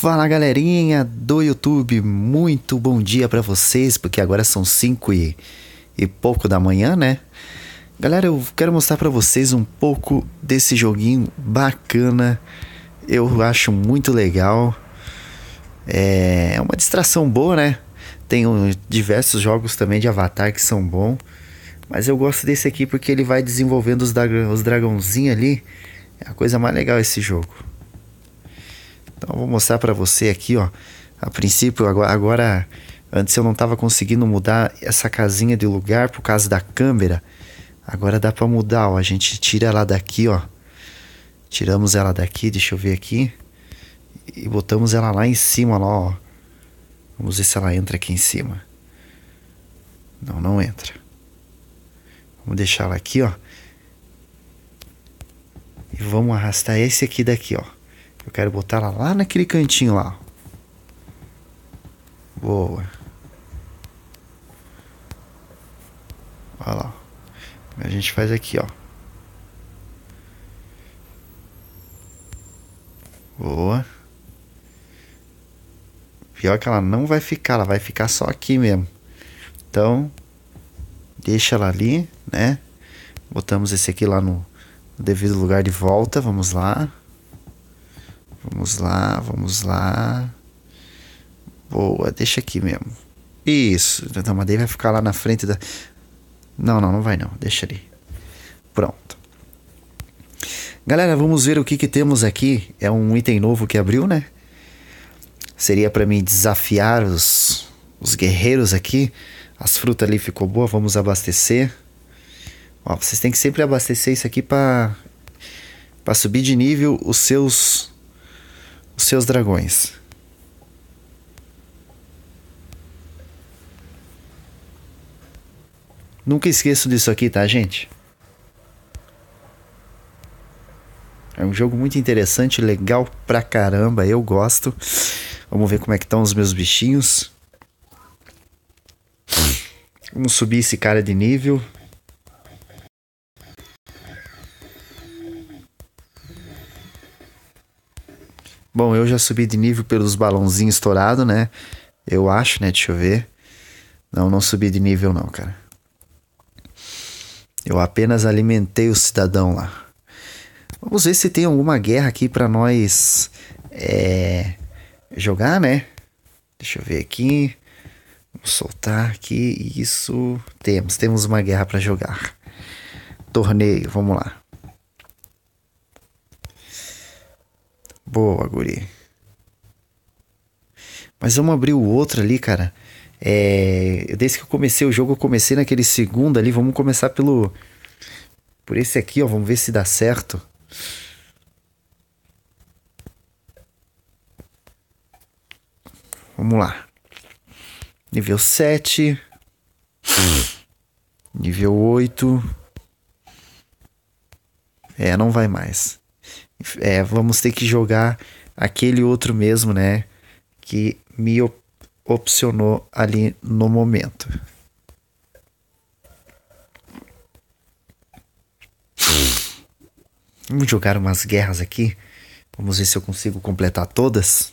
Fala galerinha do YouTube, muito bom dia para vocês, porque agora são 5 e, e pouco da manhã, né? Galera, eu quero mostrar para vocês um pouco desse joguinho bacana, eu acho muito legal. É, é uma distração boa, né? Tem diversos jogos também de Avatar que são bons, mas eu gosto desse aqui porque ele vai desenvolvendo os, os dragãozinhos ali. É a coisa mais legal esse jogo. Então eu vou mostrar para você aqui, ó. A princípio, agora, agora antes eu não estava conseguindo mudar essa casinha de lugar por causa da câmera. Agora dá para mudar, ó. A gente tira ela daqui, ó. Tiramos ela daqui, deixa eu ver aqui. E botamos ela lá em cima, lá, ó. Vamos ver se ela entra aqui em cima. Não, não entra. Vamos deixar ela aqui, ó. E vamos arrastar esse aqui daqui, ó. Eu quero botar ela lá naquele cantinho lá. Boa. Olha lá. A gente faz aqui, ó. Boa. Pior que ela não vai ficar, ela vai ficar só aqui mesmo. Então, deixa ela ali, né? Botamos esse aqui lá no devido lugar de volta. Vamos lá. Vamos lá, vamos lá. Boa, deixa aqui mesmo. Isso, então, mas daí vai ficar lá na frente da. Não, não, não vai não, deixa ali. Pronto. Galera, vamos ver o que, que temos aqui. É um item novo que abriu, né? Seria para mim desafiar os, os guerreiros aqui. As frutas ali ficou boa, vamos abastecer. Ó, vocês têm que sempre abastecer isso aqui para subir de nível os seus os seus dragões. Nunca esqueço disso aqui, tá, gente? É um jogo muito interessante, legal pra caramba, eu gosto. Vamos ver como é que estão os meus bichinhos. Vamos subir esse cara de nível. Bom, eu já subi de nível pelos balãozinhos estourados, né? Eu acho, né? Deixa eu ver. Não, não subi de nível não, cara. Eu apenas alimentei o cidadão lá. Vamos ver se tem alguma guerra aqui para nós é, jogar, né? Deixa eu ver aqui. Vamos soltar aqui. Isso. Temos. Temos uma guerra para jogar. Torneio. Vamos lá. Boa, guri. Mas vamos abrir o outro ali, cara. É, desde que eu comecei o jogo, eu comecei naquele segundo ali. Vamos começar pelo. Por esse aqui, ó. Vamos ver se dá certo. Vamos lá. Nível 7. Nível 8. É, não vai mais é, vamos ter que jogar aquele outro mesmo, né? Que me op opcionou ali no momento. Vamos jogar umas guerras aqui. Vamos ver se eu consigo completar todas.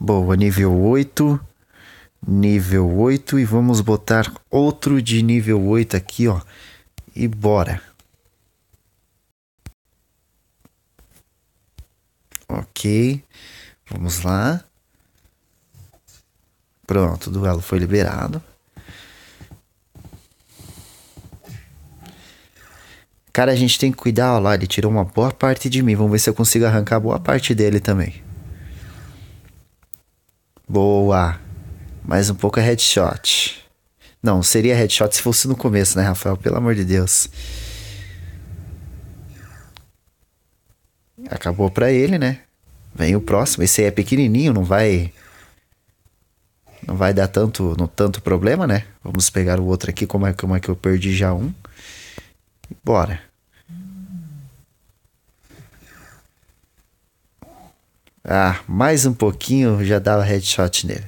Boa, nível 8. Nível 8. E vamos botar outro de nível 8 aqui, ó e bora. Ok, vamos lá. Pronto, o duelo foi liberado. Cara, a gente tem que cuidar, olha lá, ele tirou uma boa parte de mim. Vamos ver se eu consigo arrancar boa parte dele também. Boa. Mais um pouco é headshot. Não, seria headshot se fosse no começo, né, Rafael? Pelo amor de Deus. Acabou para ele, né? Vem o próximo. Esse aí é pequenininho, não vai não vai dar tanto, não, tanto problema, né? Vamos pegar o outro aqui, como é, como é que eu perdi já um. Bora. Ah, mais um pouquinho já dava headshot nele.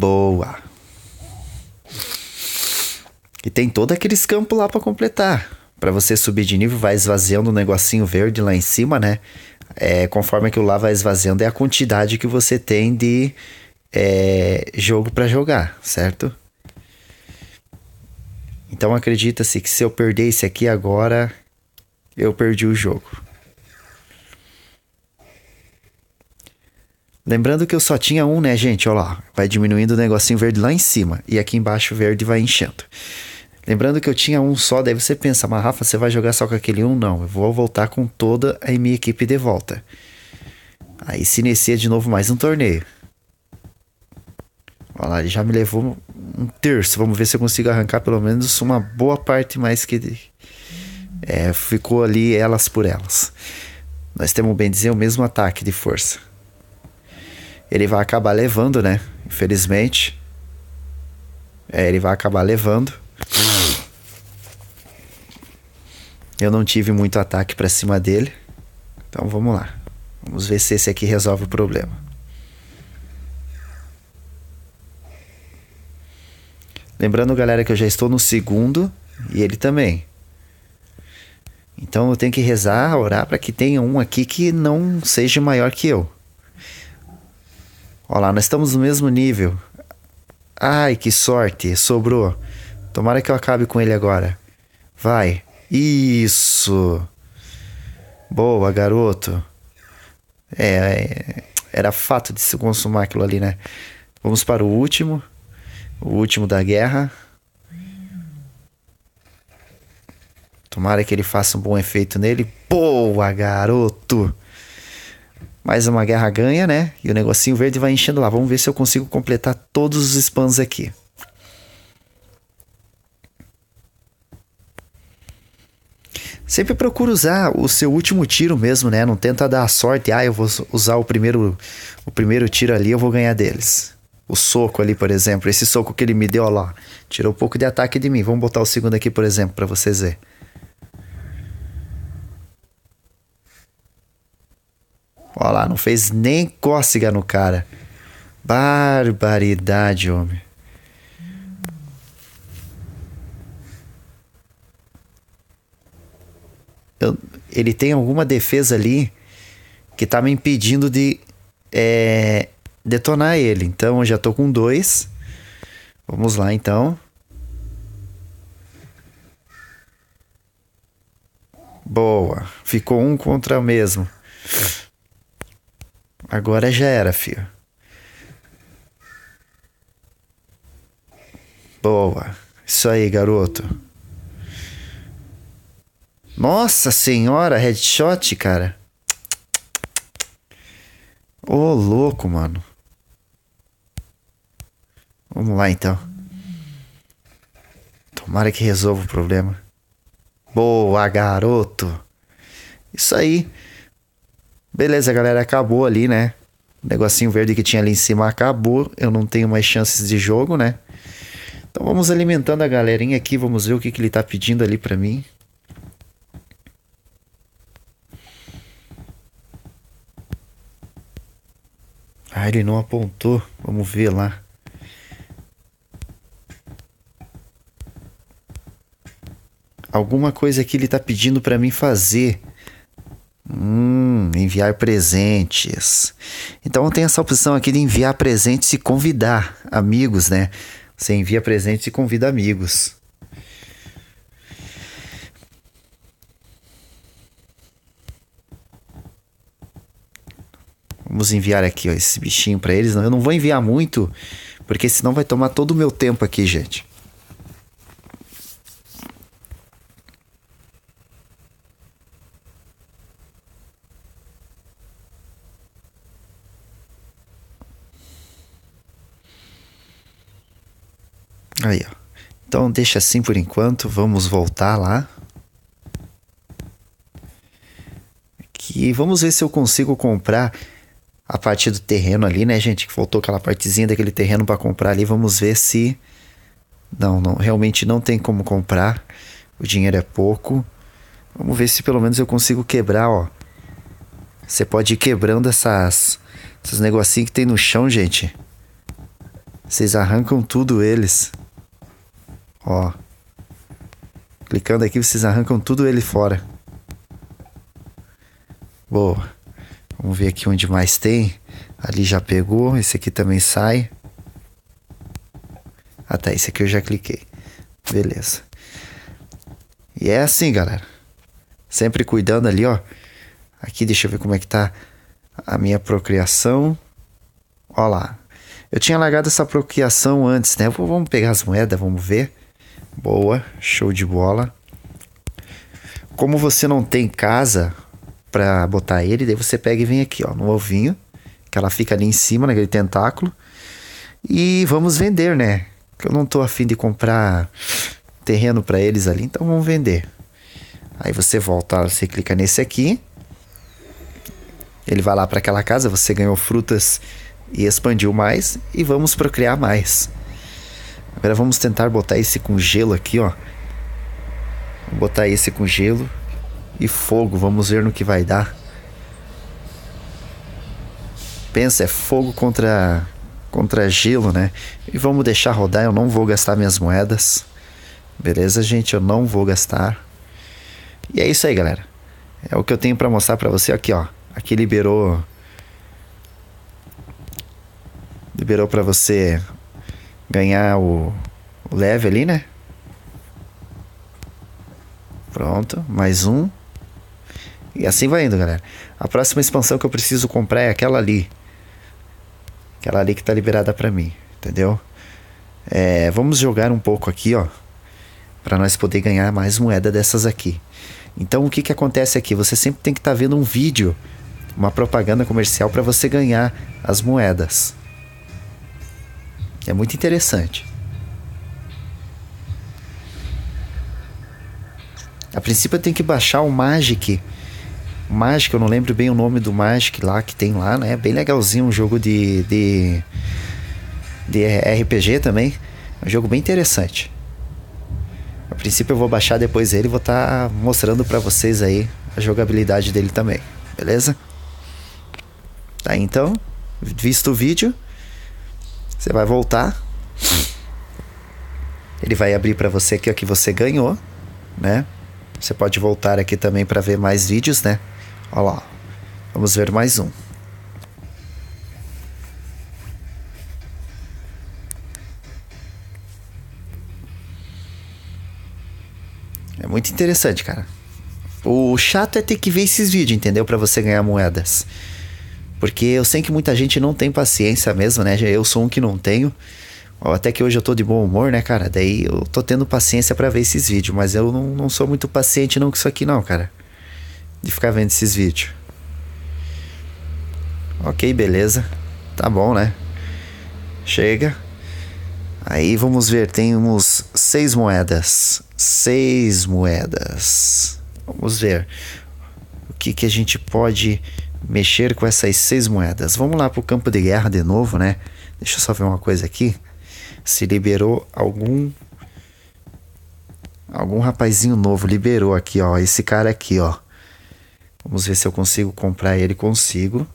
Boa. E tem todo aqueles campos lá para completar. Para você subir de nível, vai esvaziando o um negocinho verde lá em cima, né? É, conforme que o lá vai esvaziando, é a quantidade que você tem de é, jogo para jogar, certo? Então acredita-se que se eu perder esse aqui agora, eu perdi o jogo. Lembrando que eu só tinha um, né, gente? Olha lá, vai diminuindo o negocinho verde lá em cima e aqui embaixo o verde vai enchendo. Lembrando que eu tinha um só, daí você pensa, mas Rafa, você vai jogar só com aquele um? Não, eu vou voltar com toda a minha equipe de volta. Aí se inicia de novo mais um torneio. Olha lá, ele já me levou um terço. Vamos ver se eu consigo arrancar pelo menos uma boa parte mais que. É, ficou ali elas por elas. Nós temos, bem dizer, o mesmo ataque de força ele vai acabar levando, né? Infelizmente. É, ele vai acabar levando. Eu não tive muito ataque para cima dele. Então vamos lá. Vamos ver se esse aqui resolve o problema. Lembrando, galera, que eu já estou no segundo e ele também. Então eu tenho que rezar, orar para que tenha um aqui que não seja maior que eu. Olha lá, nós estamos no mesmo nível. Ai, que sorte, sobrou. Tomara que eu acabe com ele agora. Vai. Isso. Boa, garoto. É, é, era fato de se consumar aquilo ali, né? Vamos para o último. O último da guerra. Tomara que ele faça um bom efeito nele. Boa, garoto! Mais uma guerra ganha, né? E o negocinho verde vai enchendo lá. Vamos ver se eu consigo completar todos os spans aqui. Sempre procura usar o seu último tiro mesmo, né? Não tenta dar a sorte. Ah, eu vou usar o primeiro, o primeiro tiro ali, eu vou ganhar deles. O soco ali, por exemplo. Esse soco que ele me deu, ó lá. Tirou um pouco de ataque de mim. Vamos botar o segundo aqui, por exemplo, para vocês verem. Olha lá, não fez nem cócega no cara. Barbaridade, homem. Eu, ele tem alguma defesa ali que tá me impedindo de é, detonar ele. Então eu já tô com dois. Vamos lá então. Boa. Ficou um contra o mesmo. Agora já era, filho. Boa. Isso aí, garoto. Nossa senhora, headshot, cara. Ô, oh, louco, mano. Vamos lá, então. Tomara que resolva o problema. Boa, garoto. Isso aí. Beleza, galera, acabou ali, né? O negocinho verde que tinha ali em cima acabou. Eu não tenho mais chances de jogo, né? Então vamos alimentando a galerinha aqui. Vamos ver o que, que ele tá pedindo ali pra mim. Ah, ele não apontou. Vamos ver lá. Alguma coisa que ele tá pedindo para mim fazer enviar presentes. Então tem essa opção aqui de enviar presentes e convidar amigos, né? Você envia presentes e convida amigos. Vamos enviar aqui ó, esse bichinho para eles. eu não vou enviar muito, porque senão vai tomar todo o meu tempo aqui, gente. Aí, ó. Então deixa assim por enquanto, vamos voltar lá. Aqui, vamos ver se eu consigo comprar a parte do terreno ali, né, gente? Que faltou aquela partezinha daquele terreno para comprar ali. Vamos ver se não, não, realmente não tem como comprar. O dinheiro é pouco. Vamos ver se pelo menos eu consigo quebrar, ó. Você pode ir quebrando essas esses negocinhos que tem no chão, gente. Vocês arrancam tudo eles. Ó. Clicando aqui, vocês arrancam tudo ele fora. Boa. Vamos ver aqui onde mais tem. Ali já pegou. Esse aqui também sai. até ah, tá, Esse aqui eu já cliquei. Beleza. E é assim, galera. Sempre cuidando ali, ó. Aqui, deixa eu ver como é que tá a minha procriação. Ó lá. Eu tinha largado essa procriação antes, né? Vamos pegar as moedas, vamos ver. Boa, show de bola. Como você não tem casa para botar ele, daí você pega e vem aqui, ó, no ovinho, que ela fica ali em cima, naquele tentáculo. E vamos vender, né? Que eu não tô afim de comprar terreno para eles ali, então vamos vender. Aí você volta, você clica nesse aqui. Ele vai lá para aquela casa, você ganhou frutas e expandiu mais e vamos procriar mais. Agora vamos tentar botar esse com gelo aqui, ó. Vou botar esse com gelo e fogo. Vamos ver no que vai dar. Pensa, é fogo contra contra gelo, né? E vamos deixar rodar. Eu não vou gastar minhas moedas. Beleza, gente? Eu não vou gastar. E é isso aí, galera. É o que eu tenho para mostrar para você aqui, ó. Aqui liberou liberou para você ganhar o, leve ali, né? Pronto, mais um. E assim vai indo, galera. A próxima expansão que eu preciso comprar é aquela ali. Aquela ali que tá liberada para mim, entendeu? É, vamos jogar um pouco aqui, ó. para nós poder ganhar mais moeda dessas aqui. Então, o que que acontece aqui? Você sempre tem que estar tá vendo um vídeo, uma propaganda comercial para você ganhar as moedas. É muito interessante. A princípio eu tenho que baixar o Magic. Magic, eu não lembro bem o nome do Magic lá que tem lá, né? Bem legalzinho, um jogo de, de, de RPG também. É um jogo bem interessante. A princípio eu vou baixar depois ele e vou estar tá mostrando para vocês aí a jogabilidade dele também, beleza? Tá, então, visto o vídeo, você vai voltar. Ele vai abrir para você aqui o que você ganhou, né? Você pode voltar aqui também para ver mais vídeos, né? Olha lá. Vamos ver mais um. É muito interessante, cara. O chato é ter que ver esses vídeos, entendeu? Para você ganhar moedas. Porque eu sei que muita gente não tem paciência mesmo, né? Eu sou um que não tenho. Até que hoje eu tô de bom humor, né, cara? Daí eu tô tendo paciência para ver esses vídeos, mas eu não, não sou muito paciente não com isso aqui não, cara. De ficar vendo esses vídeos. Ok, beleza. Tá bom, né? Chega. Aí vamos ver, temos seis moedas. Seis moedas. Vamos ver o que, que a gente pode mexer com essas seis moedas. Vamos lá para o campo de guerra de novo, né? Deixa eu só ver uma coisa aqui. Se liberou algum algum rapazinho novo liberou aqui, ó, esse cara aqui, ó. Vamos ver se eu consigo comprar ele, consigo.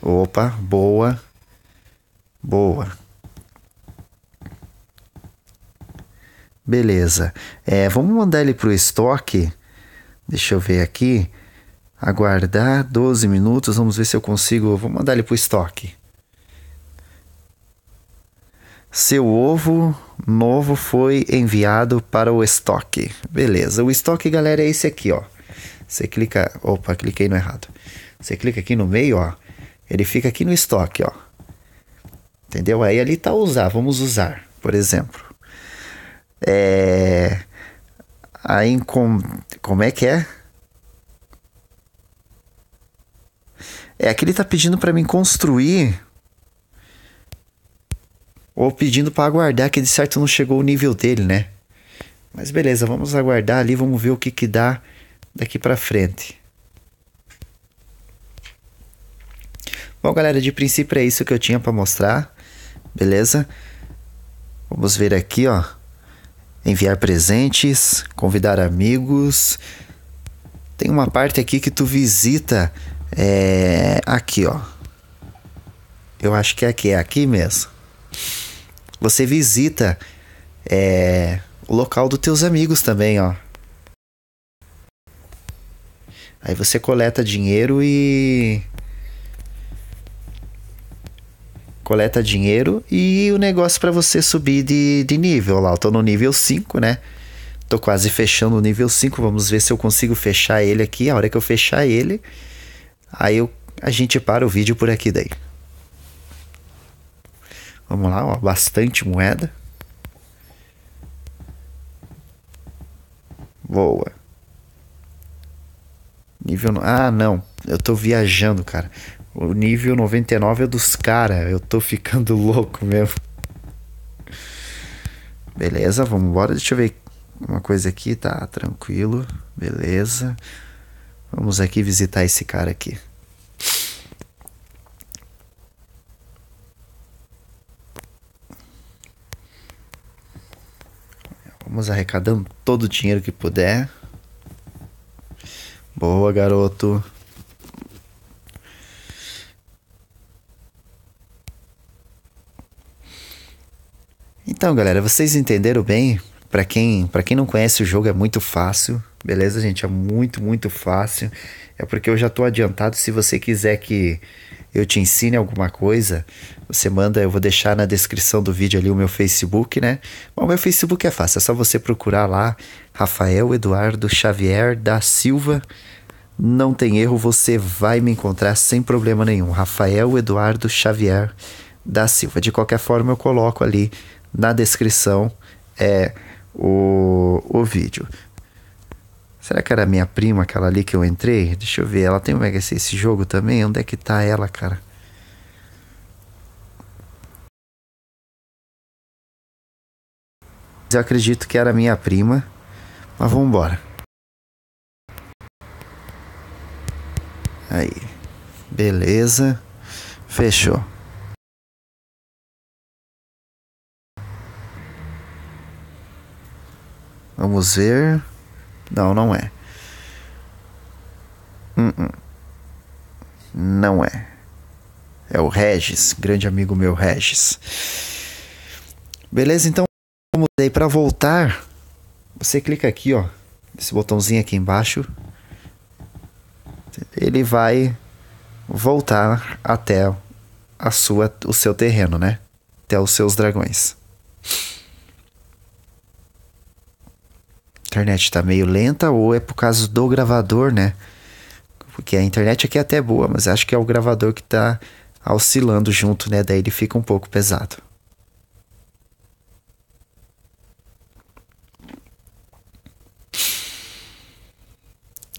Opa, boa. Boa. Beleza. É, vamos mandar ele pro estoque. Deixa eu ver aqui aguardar 12 minutos, vamos ver se eu consigo, vou mandar ele para o estoque. Seu ovo novo foi enviado para o estoque. Beleza, o estoque, galera, é esse aqui, ó. Você clica, opa, cliquei no errado. Você clica aqui no meio, ó. Ele fica aqui no estoque, ó. Entendeu? Aí ali tá usar, vamos usar, por exemplo. É... Aí, com... como é que é? É que ele tá pedindo para mim construir ou pedindo para aguardar, que de certo não chegou o nível dele, né? Mas beleza, vamos aguardar ali, vamos ver o que que dá daqui para frente. Bom, galera, de princípio é isso que eu tinha para mostrar. Beleza? Vamos ver aqui, ó. Enviar presentes, convidar amigos. Tem uma parte aqui que tu visita é, aqui, ó. Eu acho que é aqui, é aqui mesmo. Você visita é, o local dos teus amigos também, ó. Aí você coleta dinheiro e. Coleta dinheiro e o negócio para você subir de, de nível lá. Eu tô no nível 5, né? Tô quase fechando o nível 5. Vamos ver se eu consigo fechar ele aqui. A hora que eu fechar ele, Aí eu, a gente para o vídeo por aqui daí. Vamos lá, ó, bastante moeda. Boa. Nível. Ah, não. Eu tô viajando, cara. O nível 99 é dos cara. Eu tô ficando louco mesmo. Beleza, vamos embora. Deixa eu ver uma coisa aqui, tá tranquilo. Beleza. Vamos aqui visitar esse cara aqui. Vamos arrecadando todo o dinheiro que puder. Boa, garoto. Então, galera, vocês entenderam bem? Para quem, pra quem não conhece o jogo, é muito fácil. Beleza, gente? É muito, muito fácil. É porque eu já estou adiantado. Se você quiser que eu te ensine alguma coisa, você manda. Eu vou deixar na descrição do vídeo ali o meu Facebook, né? Bom, meu Facebook é fácil. É só você procurar lá Rafael Eduardo Xavier da Silva. Não tem erro, você vai me encontrar sem problema nenhum. Rafael Eduardo Xavier da Silva. De qualquer forma, eu coloco ali na descrição é, o, o vídeo. Será que era minha prima, aquela ali que eu entrei? Deixa eu ver, ela tem um esse, esse jogo também? Onde é que tá ela, cara? Eu acredito que era minha prima, mas vamos embora. Aí, beleza, fechou. Vamos ver. Não, não é. Uh -uh. Não é. É o Regis, grande amigo meu Regis. Beleza, então vamos aí para voltar. Você clica aqui, ó, esse botãozinho aqui embaixo. Ele vai voltar até a sua, o seu terreno, né? Até os seus dragões. internet tá meio lenta ou é por causa do gravador, né? Porque a internet aqui é até boa, mas acho que é o gravador que tá oscilando junto, né? Daí ele fica um pouco pesado.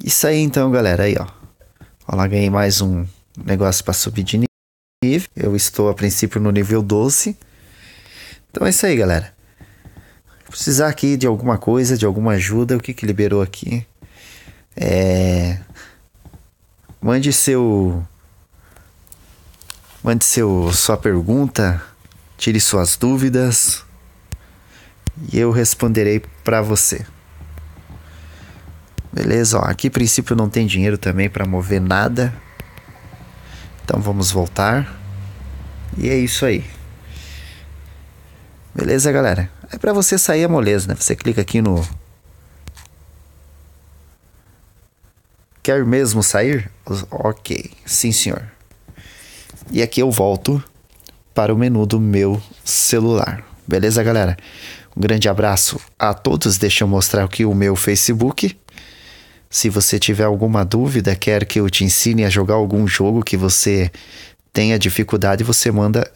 Isso aí então, galera. Aí, ó. olha, lá, ganhei mais um negócio para subir de nível. Eu estou a princípio no nível 12. Então é isso aí, galera precisar aqui de alguma coisa, de alguma ajuda, o que que liberou aqui? É... Mande seu... Mande seu, sua pergunta, tire suas dúvidas e eu responderei para você. Beleza, ó, aqui princípio não tem dinheiro também para mover nada. Então vamos voltar. E é isso aí. Beleza, galera? É para você sair a moleza, né? Você clica aqui no. Quer mesmo sair? Ok, sim senhor. E aqui eu volto para o menu do meu celular. Beleza, galera? Um grande abraço a todos. Deixa eu mostrar aqui o meu Facebook. Se você tiver alguma dúvida, quer que eu te ensine a jogar algum jogo que você tenha dificuldade, você manda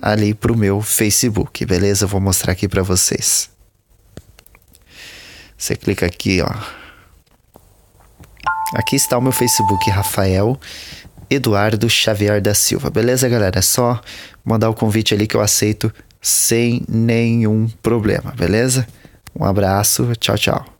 ali para o meu Facebook, beleza? vou mostrar aqui para vocês. Você clica aqui, ó. Aqui está o meu Facebook, Rafael Eduardo Xavier da Silva. Beleza, galera? É só mandar o convite ali que eu aceito sem nenhum problema, beleza? Um abraço, tchau, tchau.